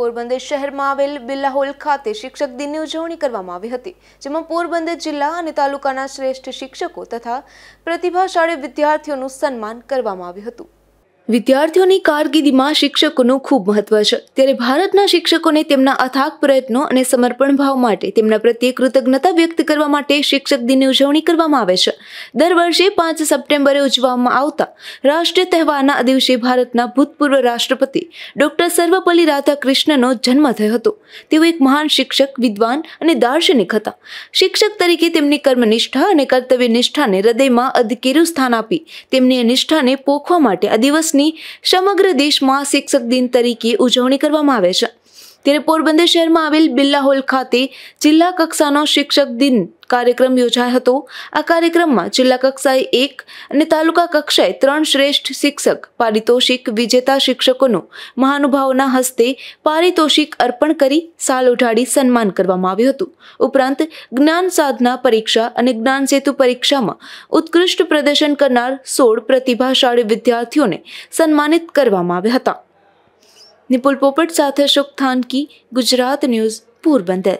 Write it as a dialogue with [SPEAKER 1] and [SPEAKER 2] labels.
[SPEAKER 1] પોરબંદર શહેરમાં આવેલ બિલ્લા હોલ ખાતે શિક્ષક દિનની ઉજવણી કરવામાં આવી હતી જેમાં પોરબંદર જિલ્લા અને તાલુકાના શ્રેષ્ઠ શિક્ષકો તથા પ્રતિભાશાળી વિદ્યાર્થીઓનું સન્માન કરવામાં આવ્યું હતું વિદ્યાર્થીઓની કારકિર્દીમાં શિક્ષકોનું ખૂબ મહત્વ છે ત્યારે ભારતના શિક્ષકોને તેમના અથાગ પ્રયત્નો અને સમર્પણ ભાવ માટે તેમના પ્રત્યે કૃતજ્ઞતા વ્યક્ત કરવા માટે શિક્ષક દિનની ઉજવણી કરવામાં આવે છે દર વર્ષે પાંચ સપ્ટેમ્બરે ઉજવવામાં આવતા રાષ્ટ્રીય તહેવારના દિવસે ભારતના ભૂતપૂર્વ રાષ્ટ્રપતિ ડોક્ટર સર્વપલ્લી રાધાકૃષ્ણનો જન્મ થયો હતો તેઓ એક મહાન શિક્ષક વિદ્વાન અને દાર્શનિક હતા શિક્ષક તરીકે તેમની કર્મનિષ્ઠા અને કર્તવ્ય નિષ્ઠાને હૃદયમાં અધકેરું સ્થાન આપી તેમની નિષ્ઠાને પોખવા માટે આ દિવસની સમગ્ર દેશમાં શિક્ષક દિન તરીકે ઉજવણી કરવામાં આવે છે ત્યારે પોરબંદર શહેરમાં આવેલ બિલ્લા હોલ ખાતે જિલ્લા કક્ષાનો શિક્ષક દિન કાર્યક્રમ યોજાયો હતો આ કાર્યક્રમમાં જિલ્લા કક્ષાએ એક અને તાલુકા કક્ષાએ ત્રણ શ્રેષ્ઠ શિક્ષક પારિતોષિક વિજેતા શિક્ષકોનો મહાનુભાવોના હસ્તે પારિતોષિક અર્પણ કરી સાલ ઉઠાડી સન્માન કરવામાં આવ્યું હતું ઉપરાંત જ્ઞાન સાધના પરીક્ષા અને જ્ઞાન સેતુ પરીક્ષામાં ઉત્કૃષ્ટ પ્રદર્શન કરનાર સોળ પ્રતિભાશાળી વિદ્યાર્થીઓને સન્માનિત કરવામાં આવ્યા હતા નિપુલ પોપટ સાથે શુભ થાનકી ગુજરાત ન્યૂઝ પોરબંદર